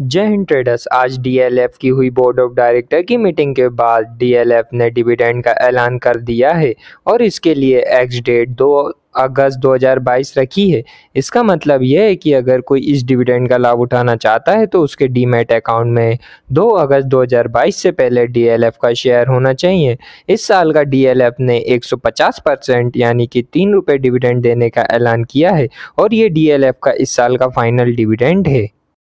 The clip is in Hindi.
जय हिंद ट्रेडर्स आज डीएलएफ की हुई बोर्ड ऑफ डायरेक्टर की मीटिंग के बाद डीएलएफ ने डिविडेंड का ऐलान कर दिया है और इसके लिए एक्स डेट दो अगस्त 2022 रखी है इसका मतलब यह है कि अगर कोई इस डिविडेंड का लाभ उठाना चाहता है तो उसके डीमेट अकाउंट में 2 अगस्त 2022 से पहले डीएलएफ का शेयर होना चाहिए इस साल का डी ने पचास परसेंट यानी कि तीन रुपये डिविडेंड देने का ऐलान किया है और ये डी का इस साल का फाइनल डिविडेंड है